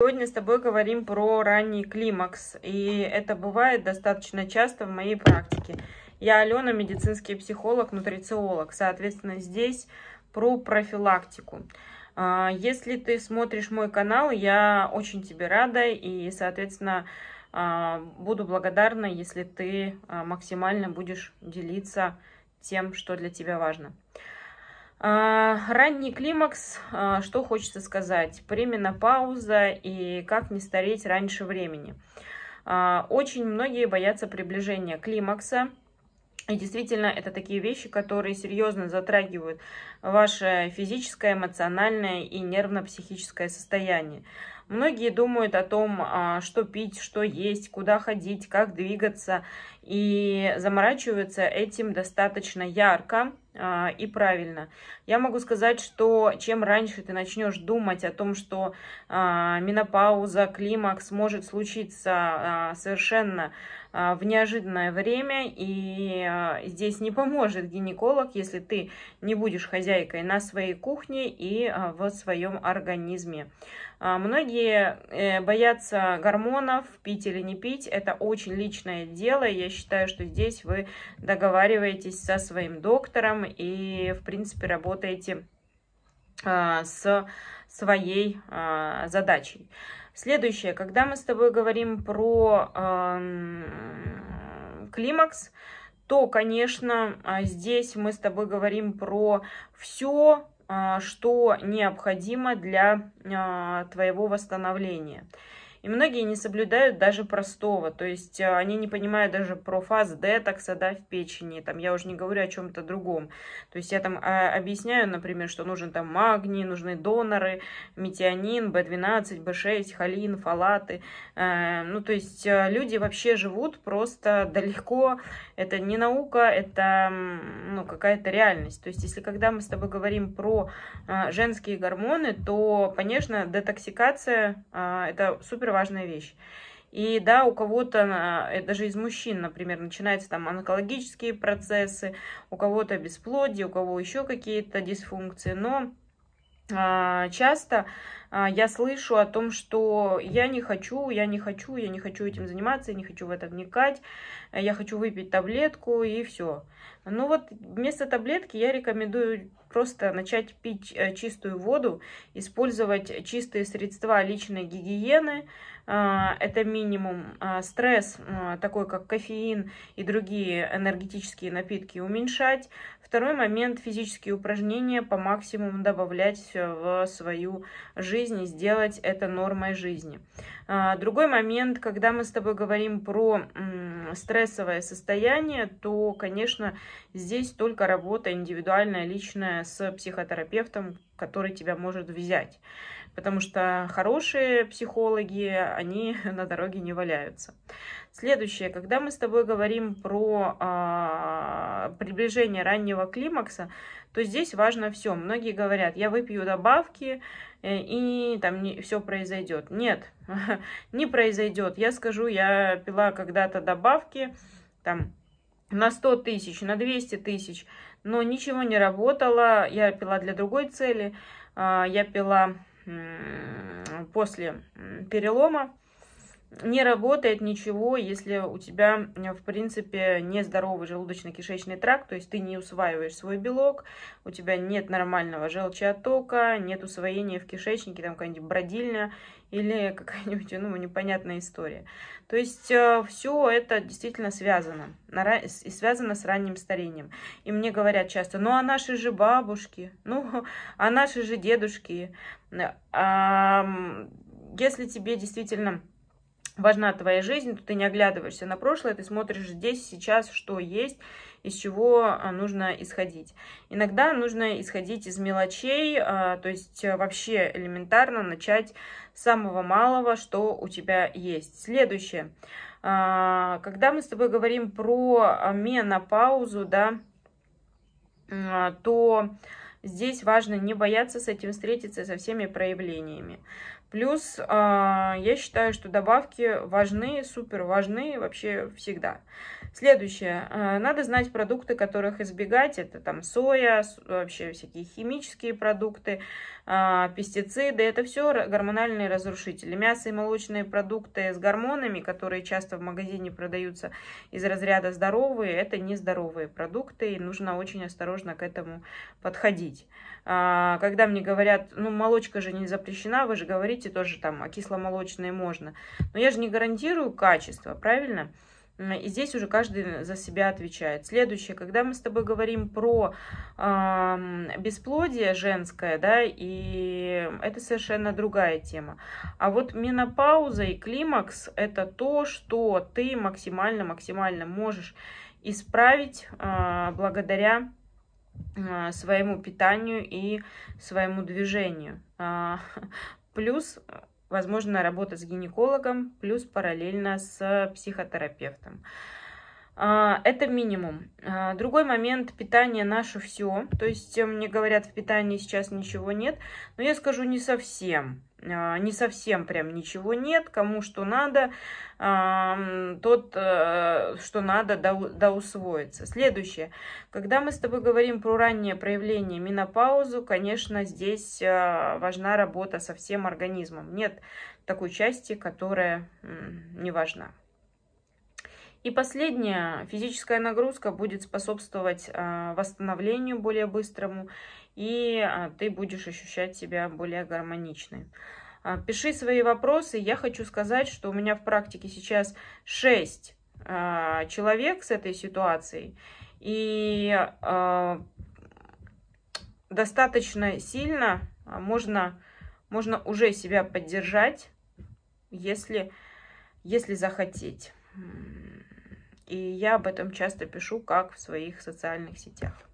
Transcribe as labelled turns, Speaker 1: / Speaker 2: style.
Speaker 1: Сегодня с тобой говорим про ранний климакс, и это бывает достаточно часто в моей практике. Я Алена, медицинский психолог, нутрициолог, соответственно, здесь про профилактику. А, если ты смотришь мой канал, я очень тебе рада и, соответственно, а, буду благодарна, если ты а, максимально будешь делиться тем, что для тебя важно. А, ранний климакс, а, что хочется сказать, пременопауза и как не стареть раньше времени. А, очень многие боятся приближения климакса, и действительно, это такие вещи, которые серьезно затрагивают ваше физическое, эмоциональное и нервно-психическое состояние. Многие думают о том, что пить, что есть, куда ходить, как двигаться, и заморачиваются этим достаточно ярко. А, и правильно. Я могу сказать, что чем раньше ты начнешь думать о том, что а, менопауза, климакс может случиться а, совершенно а, в неожиданное время, и а, здесь не поможет гинеколог, если ты не будешь хозяйкой на своей кухне и а, в своем организме. Многие э, боятся гормонов, пить или не пить. Это очень личное дело. Я считаю, что здесь вы договариваетесь со своим доктором и, в принципе, работаете с своей задачей. Следующее, когда мы с тобой говорим про э, климакс, то, конечно, а, здесь мы с тобой говорим про все, а, что необходимо для а, твоего восстановления. И многие не соблюдают даже простого, то есть а, они не понимают даже про фаз детокса, да, в печени, там, я уже не говорю о чем-то другом. То есть я там а, объясняю, например, что нужен там магний, нужны доноры, метионин, B12, B6, холин, фалаты. Э, ну, то есть а, люди вообще живут просто далеко, это не наука, это, ну, какая-то реальность. То есть если когда мы с тобой говорим про женские гормоны, то, конечно, детоксикация это супер супер важная вещь. И да, у кого-то, э, э, даже из мужчин, например, начинаются там онкологические процессы, у кого-то бесплодие, у кого еще какие-то дисфункции, но а, часто а, я слышу о том, что я не хочу, я не хочу, я не хочу этим заниматься, я не хочу в это вникать, э, я хочу выпить таблетку и все. Ну вот вместо таблетки я рекомендую просто начать пить э, чистую воду, использовать чистые средства личной гигиены, а, это минимум. А, стресс, такой как кофеин и другие энергетические напитки уменьшать. Второй момент – физические упражнения по максимуму добавлять в свою жизнь жизни, сделать это нормой жизни. А, другой момент, когда мы с тобой говорим про стрессовое состояние, то, конечно, здесь только работа индивидуальная, личная с психотерапевтом, который тебя может взять потому что хорошие психологи, они на дороге не валяются. Следующее, когда мы с тобой говорим про а, приближение раннего климакса, то здесь важно все. Многие говорят, я выпью добавки, э, и там не, все произойдет. Нет, не произойдет. Я скажу, я пила когда-то добавки там на 100 тысяч, на 200 тысяч, но ничего не работало. Я пила для другой цели. А, я пила после перелома не работает ничего, если у тебя, э, в принципе, нездоровый желудочно-кишечный тракт, то есть ты не усваиваешь свой белок, у тебя нет нормального желчеоттока, нет усвоения в кишечнике, там какая-нибудь бродильня или какая-нибудь, ну, непонятная история. То есть э, все это действительно связано, и связано с ранним старением. И мне говорят часто, ну, а наши же бабушки, ну, а наши же дедушки, а, если тебе действительно важна твоя жизнь, то ты не оглядываешься на прошлое, ты смотришь здесь, сейчас, что есть, из чего а, нужно исходить. Иногда нужно исходить из мелочей, а, то есть э, вообще элементарно начать с самого малого, что у тебя есть. Следующее. А, когда мы с тобой говорим про менопаузу, да, то здесь важно не бояться с этим встретиться со всеми проявлениями. Плюс а, я считаю, что добавки важны, супер важны вообще всегда. Следующее. А, надо знать продукты, которых избегать. Это там соя, вообще всякие химические продукты, а, пестициды. Это все гормональные разрушители. Мясо и молочные продукты с гормонами, которые часто в магазине продаются из разряда здоровые, это нездоровые продукты. И нужно очень осторожно к этому подходить. А, когда мне говорят, ну, молочка же не запрещена, вы же говорите тоже там, а кисломолочные можно. Но я же не гарантирую качество, правильно? И здесь уже каждый за себя отвечает. Следующее, когда мы с тобой говорим про э, бесплодие женское, да, и это совершенно другая тема. А вот менопауза и климакс – это то, что ты максимально-максимально можешь исправить э, благодаря а, своему питанию и своему движению. А, плюс, возможно, работа с гинекологом, плюс параллельно с психотерапевтом. А, это минимум. Другой момент питание наше все. То есть э, мне говорят, в питании сейчас ничего нет. Но я скажу не совсем. А, не совсем прям ничего нет, кому что надо, тот, э, что надо, да, да усвоится. Следующее. Когда мы с тобой говорим про раннее проявление менопаузу, конечно, здесь а, важна работа со всем организмом. Нет такой части, которая не важна. И последнее, физическая нагрузка будет способствовать а, восстановлению более быстрому и а, ты будешь ощущать себя более гармоничной. А, пиши свои вопросы. Я хочу сказать, что у меня в практике сейчас 6 а, человек с этой ситуацией. И достаточно сильно можно, можно уже себя поддержать, если, если захотеть. И я об этом часто пишу, как в своих социальных сетях.